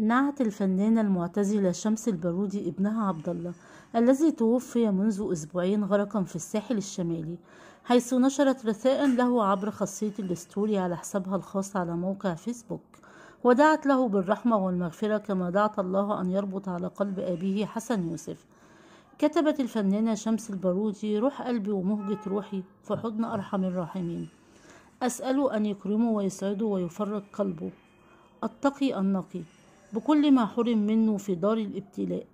نعت الفنانة المعتزلة شمس البارودي ابنها عبد الله الذي توفي منذ أسبوعين غرقا في الساحل الشمالي حيث نشرت رثاء له عبر خاصية الستوري على حسابها الخاص على موقع فيسبوك ودعت له بالرحمة والمغفرة كما دعت الله أن يربط على قلب أبيه حسن يوسف كتبت الفنانة شمس البارودي روح قلبي ومهجة روحي في حضن أرحم الراحمين أسأله أن يكرمه ويسعده ويفرج قلبه التقي النقي بكل ما حرم منه في دار الابتلاء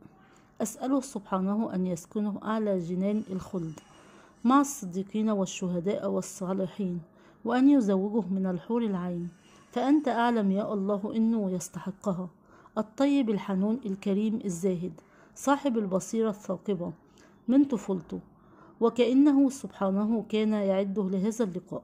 أسأله سبحانه أن يسكنه أعلى جنان الخلد مع الصديقين والشهداء والصالحين وأن يزوجه من الحور العين فأنت أعلم يا الله إنه يستحقها الطيب الحنون الكريم الزاهد صاحب البصيرة الثاقبة من طفولته وكأنه سبحانه كان يعده لهذا اللقاء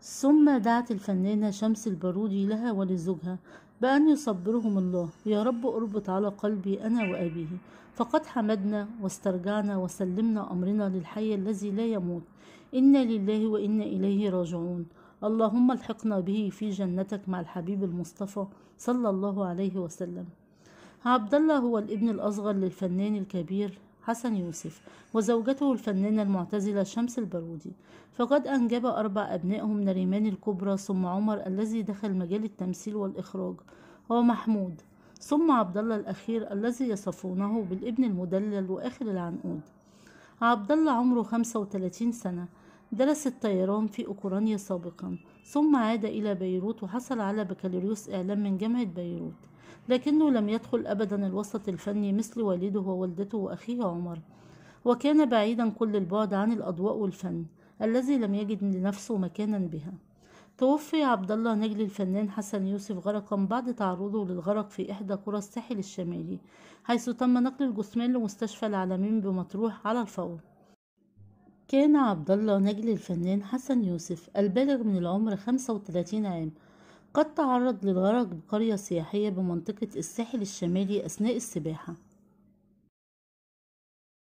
ثم دعت الفنانة شمس البارودي لها ولزوجها بأن يصبرهم الله يا رب أربط على قلبي أنا وأبيه فقد حمدنا واسترجعنا وسلمنا أمرنا للحي الذي لا يموت إنا لله وإنا إليه راجعون اللهم الحقنا به في جنتك مع الحبيب المصطفى صلى الله عليه وسلم عبد الله هو الابن الأصغر للفنان الكبير حسن يوسف وزوجته الفنانة المعتزلة شمس البارودي فقد أنجب أربع أبنائهم نريمان الكبرى ثم عمر الذي دخل مجال التمثيل والإخراج ومحمود ثم عبد الله الأخير الذي يصفونه بالابن المدلل وآخر العنقود عبد الله عمره 35 سنة درس الطيران في أوكرانيا سابقا ثم عاد إلى بيروت وحصل على بكالوريوس إعلام من جامعة بيروت لكنه لم يدخل أبدا الوسط الفني مثل والده ووالدته وأخيه عمر وكان بعيدا كل البعد عن الأضواء والفن الذي لم يجد لنفسه مكانا بها توفي عبد الله نجل الفنان حسن يوسف غرقا بعد تعرضه للغرق في إحدى قرى الساحل الشمالي حيث تم نقل الجثمان لمستشفى العالمين بمطروح على الفور كان عبد الله نجل الفنان حسن يوسف البالغ من العمر 35 عام قد تعرض للغرق بقرية سياحية بمنطقة الساحل الشمالي أثناء السباحة